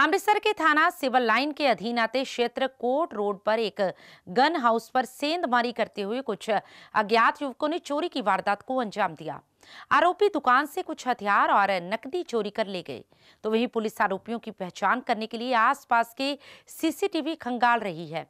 अमृतसर के थाना civil line के अधीन आते क्षेत्र कोट रोड पर एक गन हाउस पर सेंधमारी करते हुए कुछ अज्ञात युवकों ने चोरी की वारदात को अंजाम दिया आरोपी दुकान से कुछ हथियार और नकदी चोरी कर ले गए तो वहीं पुलिस आरोपियों की पहचान करने के लिए आसपास के सीसीटीवी खंगाल रही है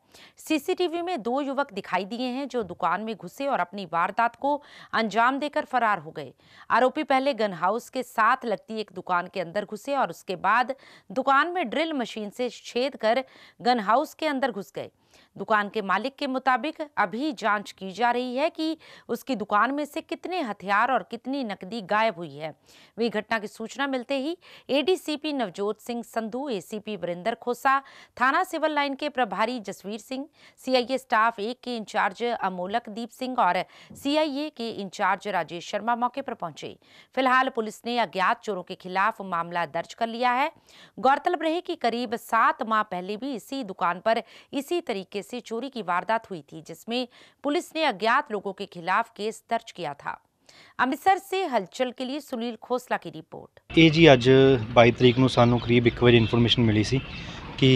सीसीटीवी में दो युवक दिखाई दिए हैं जो दुकान में घुसे और अपनी वारदात को अंजाम देकर फरार हो गए आरोपी पहले गन हाउस के साथ लगती एक दुकान के अंदर घुसे और उसके बाद दुकान में ड्रिल मशीन से छेद कर गन हाउस के अंदर घुस गए दुकान के मालिक के मुताबिक अभी जांच की जा रही है कि उसकी दुकान में से कितने हथियार और कितनी नकदी गायब हुई है वही घटना की सूचना मिलते ही एडीसीपी नवजोत सिंह संधू एसीपी वरिंदर खोसा थाना सिविल लाइन के प्रभारी जसवीर सिंह सीआईए स्टाफ एक के इंचार्ज अमोलक दीप सिंह और सीआईए के इंचार्ज राजेश शर्मा मौके पर पहुंचे फिलहाल पुलिस ने अज्ञात चोरों के खिलाफ मामला दर्ज कर लिया है गौरतलब रहे कि करीब सात माह पहले भी इसी दुकान पर इसी तरीके तरीके से चोरी की वारदात हुई थी जिसमें पुलिस ने अज्ञात लोगों के खिलाफ केस दर्ज किया था अमृतसर से हलचल के लिए सुनील खोसला की रिपोर्ट ए जी अज बई तरीक सू एक बजे इनफोरमेन मिली सी कि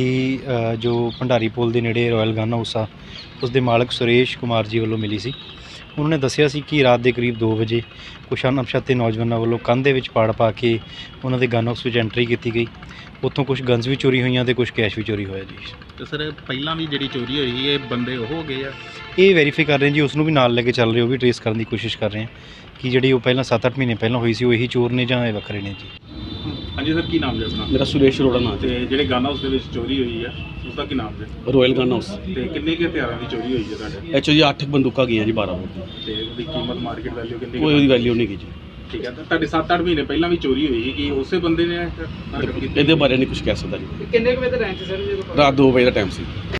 जो भंडारी पुल के नेे रॉयल गाना उसा उसके मालिक सुरेश कुमार जी वालों मिली सी ਉਹਨਾਂ ਨੇ ਦੱਸਿਆ ਸੀ ਕਿ ਰਾਤ ਦੇ ਕਰੀਬ 2 ਵਜੇ ਕੁਛ ਤੇ ਨੌਜਵਾਨਾਂ ਵੱਲੋਂ ਕੰਧ ਦੇ ਵਿੱਚ ਪਾੜ ਪਾ ਕੇ ਉਹਨਾਂ ਦੇ ਗਨ ਹਾਊਸ ਵਿੱਚ ਐਂਟਰੀ ਕੀਤੀ ਗਈ ਉੱਥੋਂ ਕੁਝ ਗਨਸ ਵੀ ਚੋਰੀ ਹੋਈਆਂ ਤੇ ਕੁਝ ਕੈਸ਼ ਵੀ ਚੋਰੀ ਹੋਇਆ ਜੀ ਤੇ ਸਰ ਪਹਿਲਾਂ ਵੀ ਜਿਹੜੀ ਚੋਰੀ ਹੋਈ ਇਹ ਬੰਦੇ ਉਹ ਹੋ ਗਏ ਆ ਇਹ ਵੈਰੀਫਾਈ ਕਰ ਰਹੇ ਜੀ ਉਸ ਨੂੰ ਵੀ ਨਾਲ ਲੈ ਕੇ ਚੱਲ ਰਹੇ ਉਹ ਵੀ ਟ੍ਰੇਸ ਕਰਨ ਦੀ ਕੋਸ਼ਿਸ਼ ਕਰ ਰਹੇ ਆ ਕਿ ਜਿਹੜੀ ਉਹ ਪਹਿਲਾਂ 7-8 ਮਹੀਨੇ ਪਹਿਲਾਂ ਹੋਈ ਸੀ ਉਹ ਇਹੀ ਚੋਰ ਨੇ ਜਾਂ ਇਹ ਵੱਖਰੇ ਨੇ ਜੀ ਹਾਂਜੀ ਸਰ ਕੀ ਨਾਮ ਜੀ ਆਪਣਾ ਮੇਰਾ ਸੁਰੇਸ਼ ਅਰੋੜਾ ਨਾਮ ਤੇ ਤੇ ਜਿਹੜੇ ਗਨ ਹਾਊਸ ਦੇ ਵਿੱਚ ਚੋਰੀ ਹੋਈ ਹੈ ਉਸ ਦਾ ਕੀ ਨਾਮ ਜੀ ਰਾਇਲ ਗਨ ਹਾਊਸ ਤੇ ਕਿੰਨੇ ਕੇ ਹਥਿਆਰਾਂ ਦੀ ਚੋਰੀ ਹੋਈ ਹੈ ਤੁਹਾਡੇ ਐਚਓ ਜੀ 8 ਬੰਦੂਕਾਂ ਗਈਆਂ ਜੀ 12 ਬੰਦੂਕਾਂ ਤੇ ਉਹਦੀ ਕੀਮਤ ਮਾਰਕੀਟ ਵੈਲਿਊ ਕਿੰਨੀ ਕੁ ਕੋਈ ਉਹਦੀ ਵੈਲਿਊ ਨਹੀਂ ਕੀਤੀ ਜੀ ਠੀਕ ਹੈ ਤਾਂ ਤੁਹਾਡੇ 7-8 ਮਹੀਨੇ ਪਹਿਲਾਂ ਵੀ ਚੋਰੀ ਹੋਈ ਸੀ ਕਿ ਉਸੇ ਬੰਦੇ ਨੇ ਹਰਕਤ ਕੀਤੀ ਇਹਦੇ ਬਾਰੇ ਨਹੀਂ ਕੁਝ ਕਹਿ ਸਕਦਾ ਜੀ ਕਿੰਨੇ ਕੁ ਵਜੇ ਦਾ ਰੈਂਚ ਸਰ ਜੀ ਰਾਤ 2 ਵਜੇ ਦਾ ਟਾਈਮ ਸੀ